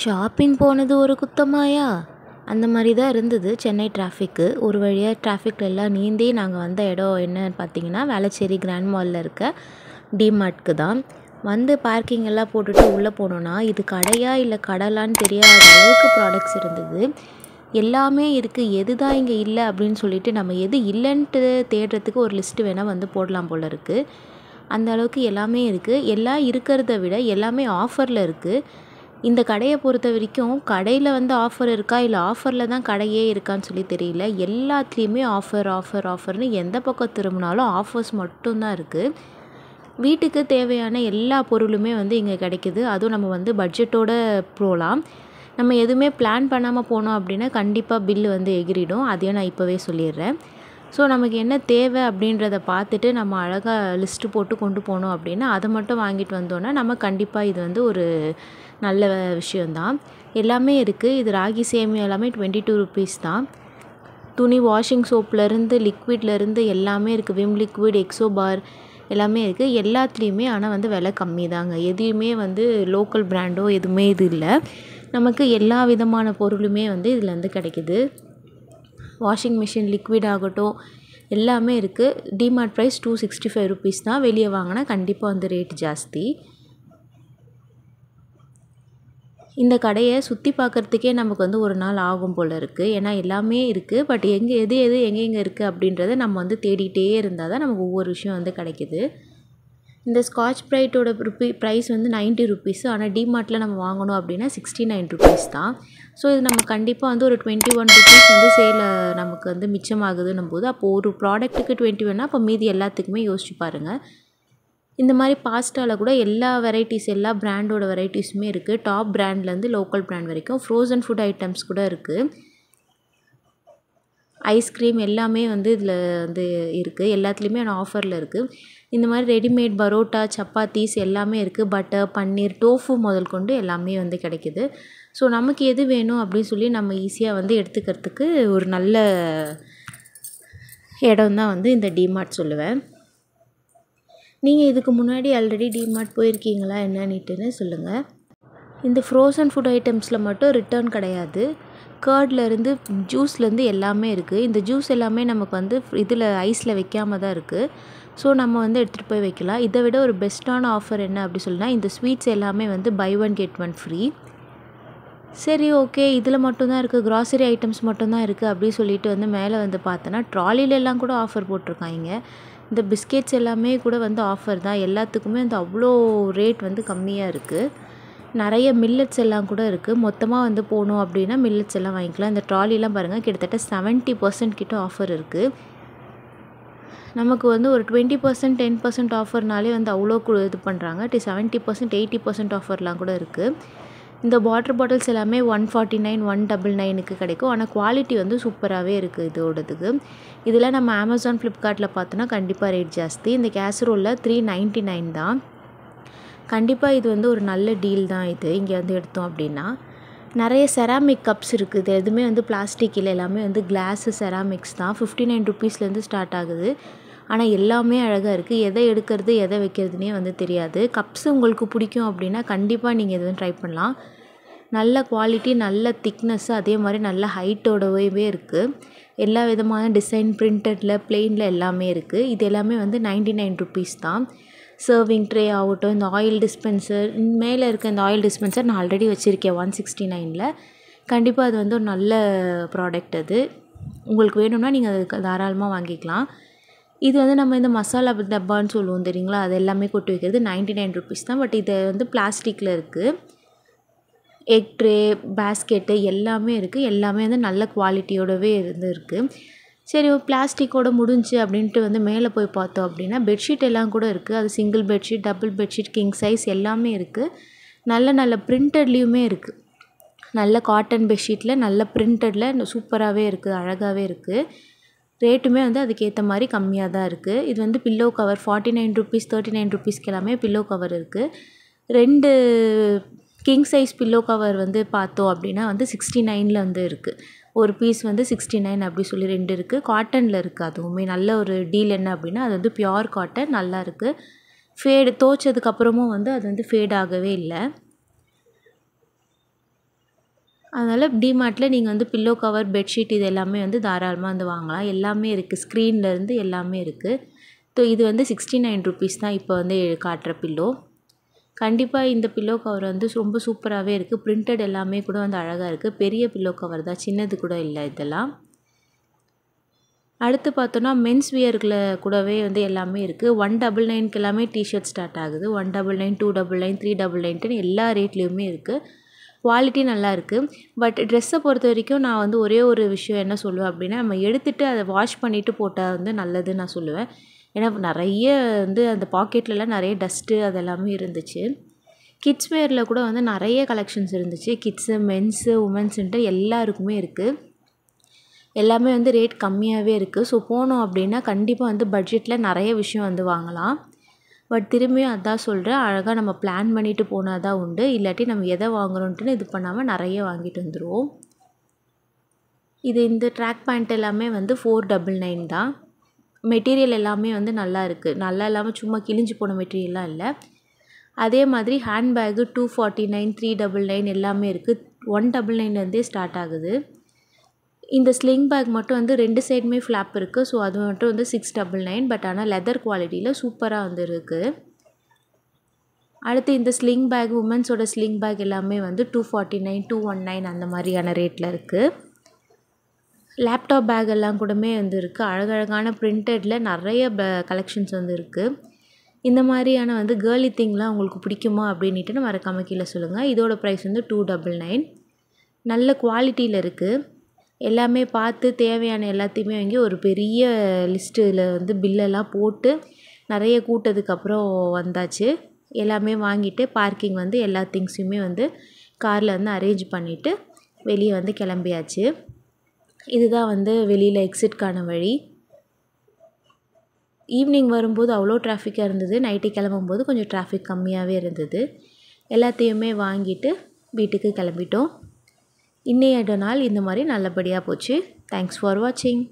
shopping போனது ஒரு குத்தமாயா அந்த மாதிரி தான் இருந்தது சென்னை டிராஃபிக்கு ஒரு வழியாக டிராஃபிக்கில் எல்லாம் நீந்தி நாங்கள் வந்த இடம் என்னன்னு பார்த்தீங்கன்னா வேளச்சேரி கிராண்ட் மாலில் இருக்க டிமார்ட்க்கு தான் வந்து பார்க்கிங் எல்லாம் போட்டுட்டு உள்ளே போனோன்னா இது கடையா இல்லை கடலான்னு தெரியாத அளவுக்கு ப்ராடக்ட்ஸ் இருந்தது எல்லாமே இருக்குது எது தான் இங்கே இல்லை அப்படின்னு சொல்லிட்டு நம்ம எது இல்லைன்ட்டு தேடுறதுக்கு ஒரு லிஸ்ட்டு வேணால் வந்து போடலாம் போல் இருக்குது அந்த அளவுக்கு எல்லாமே இருக்குது எல்லாம் இருக்கிறத விட எல்லாமே ஆஃபரில் இருக்குது இந்த கடையை பொறுத்த வரைக்கும் கடையில் வந்து ஆஃபர் இருக்கா இல்லை ஆஃபரில் தான் கடையே இருக்கான்னு சொல்லி தெரியல எல்லாத்துலேயுமே ஆஃபர் ஆஃபர் ஆஃபர்னு எந்த பக்கம் திரும்பினாலும் ஆஃபர்ஸ் மட்டும்தான் இருக்குது வீட்டுக்கு தேவையான எல்லா பொருளுமே வந்து இங்கே கிடைக்கிது அதுவும் நம்ம வந்து பட்ஜெட்டோட போகலாம் நம்ம எதுவுமே பிளான் பண்ணாமல் போனோம் அப்படின்னா கண்டிப்பாக பில்லு வந்து எகிரிடும் அதையும் நான் இப்போவே சொல்லிடுறேன் ஸோ நமக்கு என்ன தேவை அப்படின்றத பார்த்துட்டு நம்ம அழகாக லிஸ்ட்டு போட்டு கொண்டு போனோம் அப்படின்னா அதை மட்டும் வாங்கிட்டு வந்தோன்னா நம்ம கண்டிப்பாக இது வந்து ஒரு நல்ல விஷயந்தான் எல்லாமே இருக்குது இது ராகி சேமியா எல்லாமே டுவெண்ட்டி டூ ருபீஸ் தான் துணி வாஷிங் சோப்லேருந்து லிக்விட்லேருந்து எல்லாமே இருக்குது விம் லிக்விட் எக்ஸோ பார் எல்லாமே இருக்குது எல்லாத்துலேயுமே ஆனால் வந்து விலை கம்மி தாங்க எதையுமே வந்து லோக்கல் பிராண்டோ எதுவுமே இது இல்லை நமக்கு எல்லா விதமான பொருளுமே வந்து இதில் வந்து கிடைக்கிது வாஷிங் மிஷின் லிக்விட் ஆகட்டும் எல்லாமே இருக்குது DMart price two sixty five rupees தான் வெளியே வாங்கினா கண்டிப்பாக வந்து ரேட் ஜாஸ்தி இந்த கடையை சுற்றி பார்க்குறதுக்கே நமக்கு வந்து ஒரு நாள் ஆகும் போல் இருக்குது ஏன்னா எல்லாமே இருக்குது பட் எங்கே எது எது எங்கெங்கே இருக்குது அப்படின்றத நம்ம வந்து தேடிகிட்டே இருந்தால் தான் நமக்கு ஒவ்வொரு விஷயம் வந்து கிடைக்கிது இந்த ஸ்காட்ச் ப்ரைட்டோட ருப்பி ப்ரைஸ் வந்து நைன்ட்டி ருபீஸ் ஆனால் டிமார்ட்டில் நம்ம வாங்கணும் அப்படின்னா சிக்ஸ்டி நைன் ருப்பீஸ் தான் ஸோ இது நம்ம கண்டிப்பாக வந்து ஒரு டுவெண்ட்டி ஒன் ருப்பீஸ் வந்து சேலை நமக்கு வந்து மிச்சமாகுதுன்னும் போது அப்போது ஒரு ப்ராடக்ட்டுக்கு டுவெண்ட்டி ஒன்னா அப்போ மீதி எல்லாத்துக்குமே யோசிச்சு பாருங்கள் இந்த மாதிரி பாஸ்டாவில் கூட எல்லா வெரைட்டிஸ் எல்லா பிராண்டோட வெரைட்டிஸுமே இருக்குது டாப் ப்ராண்ட்லேருந்து லோக்கல் ப்ராண்ட் வரைக்கும் ஃப்ரோசன் ஃபுட் ஐட்டம்ஸ் கூட இருக்குது ஐஸ்கிரீம் எல்லாமே வந்து இதில் வந்து இருக்குது எல்லாத்துலேயுமே ஆனால் ஆஃபரில் இருக்குது இந்த மாதிரி ரெடிமேட் பரோட்டா சப்பாத்திஸ் எல்லாமே இருக்குது பட்டர் பன்னீர் டோஃபு முதல் கொண்டு எல்லாமே வந்து கிடைக்கிது ஸோ நமக்கு எது வேணும் அப்படின்னு சொல்லி நம்ம ஈஸியாக வந்து எடுத்துக்கிறதுக்கு ஒரு நல்ல இடம் தான் வந்து இந்த டிமார்ட் சொல்லுவேன் நீங்கள் இதுக்கு முன்னாடி ஆல்ரெடி டிமார்ட் போயிருக்கீங்களா என்னன்னுட்டுன்னு சொல்லுங்கள் இந்த ஃப்ரோசன் ஃபுட் ஐட்டம்ஸில் மட்டும் ரிட்டர்ன் கிடையாது கேர்ட்லேருந்து ஜூஸ்லேருந்து எல்லாமே இருக்குது இந்த ஜூஸ் எல்லாமே நமக்கு வந்து இதில் ஐஸில் வைக்காம தான் இருக்குது ஸோ நம்ம வந்து எடுத்துகிட்டு போய் வைக்கலாம் இதை விட ஒரு பெஸ்ட்டான ஆஃபர் என்ன அப்படி சொல்லினா இந்த ஸ்வீட்ஸ் எல்லாமே வந்து buy one get one free சரி ஓகே இதில் மட்டும்தான் இருக்குது க்ராசரி ஐட்டம்ஸ் மட்டும்தான் இருக்குது அப்படின்னு சொல்லிட்டு வந்து மேலே வந்து பார்த்தோன்னா ட்ராலிலெல்லாம் கூட ஆஃபர் போட்டிருக்காங்க இந்த பிஸ்கெட்ஸ் எல்லாமே கூட வந்து ஆஃபர் தான் எல்லாத்துக்குமே வந்து அவ்வளோ ரேட் வந்து கம்மியாக இருக்குது நிறைய மில்லட்ஸ் எல்லாம் கூட இருக்குது மொத்தமாக வந்து போகணும் அப்படின்னா மில்லட்ஸ் எல்லாம் வாங்கிக்கலாம் இந்த ட்ராலிலாம் பாருங்கள் கிட்டத்தட்ட செவன்ட்டி பர்சன்ட் கிட்ட ஆஃபர் இருக்குது நமக்கு வந்து ஒரு டுவெண்ட்டி பர்சன்ட் டென் பர்சன்ட் ஆஃபர்னாலே வந்து அவ்வளோ இது பண்ணுறாங்க டி செவன்ட்டி பர்சன்ட் எயிட்டி பர்சன்ட் ஆஃபர்லாம் கூட இருக்குது இந்த வாட்டர் பாட்டில்ஸ் எல்லாமே one forty nine one double நைனுக்கு கிடைக்கும் ஆனால் குவாலிட்டி வந்து சூப்பராகவே இருக்குது இதோடதுக்கு இதெல்லாம் நம்ம அமேசான் ஃப்ளிப்கார்ட்டில் பார்த்தோன்னா கண்டிப்பாக ரேட் ஜாஸ்தி இந்த கேசரோலில் த்ரீ நைன்ட்டி நைன் தான் கண்டிப்பாக இது வந்து ஒரு நல்ல டீல் தான் இது இங்கே வந்து எடுத்தோம் அப்படின்னா நிறைய செராமிக் கப்ஸ் இருக்குது எதுவுமே வந்து பிளாஸ்டிக் இல்லை எல்லாமே வந்து கிளாஸு செராமிக்ஸ் தான் ஃபிஃப்டி நைன் ருபீஸ்லேருந்து ஸ்டார்ட் ஆகுது ஆனால் எல்லாமே அழகாக இருக்குது எதை எடுக்கிறது எதை வைக்கிறதுனே வந்து தெரியாது கப்ஸ் உங்களுக்கு பிடிக்கும் அப்படின்னா கண்டிப்பாக நீங்கள் எதுவும் ட்ரை பண்ணலாம் நல்ல குவாலிட்டி நல்ல திக்னஸ் அதே மாதிரி நல்ல ஹைட்டோடவே இருக்குது எல்லா விதமான டிசைன் பிரிண்டடில் பிளெயினில் எல்லாமே இருக்குது இது எல்லாமே வந்து நைன்டி நைன் ருபீஸ் தான் சர்விங் ட்ரே ஆகட்டும் இந்த ஆயில் டிஸ்பென்சர் மேலே இருக்க இந்த ஆயில் டிஸ்பென்சர் நான் ஆல்ரெடி வச்சுருக்கேன் ஒன் சிக்ஸ்டி நைனில் கண்டிப்பாக அது வந்து ஒரு நல்ல ப்ராடக்ட் அது உங்களுக்கு வேணும்னா நீங்கள் அது தாராளமாக வாங்கிக்கலாம் இது வந்து நம்ம இந்த மசாலா டப்பான்னு சொல்லுவோம் தெரியுங்களா அது எல்லாமே கொட்டி வைக்கிறது நைன்டி நைன் ருபீஸ் தான் பட் இது வந்து பிளாஸ்டிக்கில் இருக்குது எக் ட்ரே பேஸ்கெட்டு எல்லாமே இருக்குது எல்லாமே வந்து நல்ல குவாலிட்டியோடவே இருந்து இருக்குது சரி பிளாஸ்டிக்கோடு முடிஞ்சு அப்படின்ட்டு வந்து மேலே போய் பார்த்தோம் அப்படின்னா பெட்ஷீட் எல்லாம் கூட இருக்குது அது single bedsheet double bedsheet king size எல்லாமே இருக்குது நல்ல நல்ல பிரிண்டட்லேயுமே இருக்குது நல்ல காட்டன் பெட்ஷீட்டில் நல்ல பிரிண்டடில் சூப்பராகவே இருக்குது அழகாகவே இருக்குது ரேட்டுமே வந்து அதுக்கேற்ற மாதிரி கம்மியாக தான் இருக்குது இது வந்து pillow cover forty nine rupees thirty nine ருபீஸ்க்கு எல்லாமே பில்லோ கவர் இருக்குது ரெண்டு கிங் சைஸ் பில்லோ கவர் வந்து பார்த்தோம் அப்படின்னா வந்து சிக்ஸ்டி நைனில் வந்து இருக்குது ஒரு பீஸ் வந்து சிக்ஸ்டி நைன் அப்படி சொல்லி ரெண்டு இருக்குது காட்டனில் இருக்குது அதுவுமே நல்ல ஒரு டீல் என்ன அப்படின்னா அது வந்து பியோர் காட்டன் நல்லா இருக்குது ஃபேடு தோச்சதுக்கப்புறமும் வந்து அது வந்து ஃபேட் ஆகவே இல்லை அதனால் டிமார்ட்டில் நீங்கள் வந்து பில்லோ கவர் பெட்ஷீட் இது எல்லாமே வந்து தாராளமாக வந்து வாங்கலாம் எல்லாமே இருக்குது ஸ்க்ரீன்லேருந்து எல்லாமே இருக்குது ஸோ இது வந்து சிக்ஸ்டி நைன் ருபீஸ் தான் இப்போ வந்து காட்டுற பில்லோ கண்டிப்பாக இந்த பில்லோ கவர் வந்து ரொம்ப சூப்பராகவே இருக்குது பிரிண்டட் எல்லாமே கூட வந்து அழகாக இருக்குது பெரிய பில்லோ கவர் தான் சின்னது கூட இல்லை இதெல்லாம் அடுத்து பார்த்தோன்னா மென்ஸ் வியர்கில் கூடவே வந்து எல்லாமே இருக்குது ஒன் டபுள் நைனுக்கு எல்லாமே டிஷர்ட் ஸ்டார்ட் ஆகுது one double nine two double nine three double nine எல்லா ரேட்லேயுமே இருக்குது குவாலிட்டி நல்லா இருக்குது பட் ட்ரெஸ்ஸை பொறுத்த வரைக்கும் நான் வந்து ஒரே ஒரு விஷயம் என்ன சொல்லுவேன் அப்படின்னா நம்ம எடுத்துகிட்டு அதை வாஷ் பண்ணிவிட்டு போட்டால் வந்து நல்லதுன்னு நான் சொல்லுவேன் ஏன்னா நிறைய வந்து அந்த பாக்கெட்லலாம் நிறைய டஸ்ட்டு அதெல்லாமே இருந்துச்சு கிட்ஸ் வேரில் கூட வந்து நிறைய கலெக்ஷன்ஸ் இருந்துச்சு கிட்ஸு மென்ஸு உமன்ஸுன்ட்டு எல்லாருக்குமே இருக்குது எல்லாமே வந்து ரேட் கம்மியாகவே இருக்குது ஸோ போனோம் அப்படின்னா கண்டிப்பாக வந்து பட்ஜெட்டில் நிறைய விஷயம் வந்து வாங்கலாம் பட் திரும்பியும் அதான் சொல்கிறேன் அழகாக நம்ம பிளான் பண்ணிவிட்டு போனால் தான் உண்டு இல்லாட்டி நம்ம எதை வாங்குறோன்ட்டுன்னு இது பண்ணாமல் நிறைய வாங்கிட்டு வந்துடுவோம் இது இந்த ட்ராக் பேண்ட் எல்லாமே வந்து ஃபோர் டபுள் நைன் தான் மெட்டீரியல் எல்லாமே வந்து நல்லா இருக்குது நல்லா இல்லாமல் சும்மா கிழிஞ்சு போன மெட்டீரியல்லாம் இல்லை அதே மாதிரி hand bag two forty nine three double nine எல்லாமே இருக்குது ஒன் டபுள் நைன்லேருந்தே ஸ்டார்ட் ஆகுது இந்த ஸ்லிங் பேக் மட்டும் வந்து ரெண்டு சைடுமே ஃப்ளாப் இருக்குது ஸோ அது மட்டும் வந்து சிக்ஸ் டபுள் நைன் பட் ஆனால் லெதர் குவாலிட்டியில் சூப்பராக வந்து இருக்குது அடுத்து இந்த ஸ்லிங் பேக் உமன்ஸோட ஸ்லிங் பேக் எல்லாமே வந்து two forty nine two one nine அந்த மாதிரியான ரேட்டில் இருக்குது லேப்டாப் பேக் எல்லாம் கூடமே வந்து இருக்குது அழகழகான ப்ரிண்டடில் நிறைய ப கலெக்ஷன்ஸ் வந்து இருக்குது இந்த மாதிரியான வந்து கேர்லி திங்லாம் உங்களுக்கு பிடிக்குமா அப்படின்னுட்டு மறக்காம கீழே சொல்லுங்கள் இதோடய ப்ரைஸ் வந்து டூ டபுள் நைன் நல்ல குவாலிட்டியில் இருக்குது எல்லாமே பார்த்து தேவையான எல்லாத்தையுமே வாங்கி ஒரு பெரிய லிஸ்ட்டில் வந்து பில்லெல்லாம் போட்டு நிறைய கூட்டதுக்கப்புறம் வந்தாச்சு எல்லாமே வாங்கிட்டு பார்க்கிங் வந்து எல்லா திங்ஸுமே வந்து காரில் வந்து அரேஞ்ச் பண்ணிவிட்டு வெளியே வந்து கிளம்பியாச்சு இதுதான் வந்து வெளியில் எக்ஸிட்கான வழி ஈவினிங் வரும்போது அவ்வளோ டிராஃபிக்காக இருந்தது நைட்டு கிளம்பும்போது கொஞ்சம் டிராஃபிக் கம்மியாகவே இருந்தது எல்லாத்தையுமே வாங்கிட்டு வீட்டுக்கு கிளம்பிட்டோம் இன்னைய நாள் இந்த மாதிரி நல்லபடியாக போச்சு தேங்க்ஸ் ஃபார் வாட்சிங்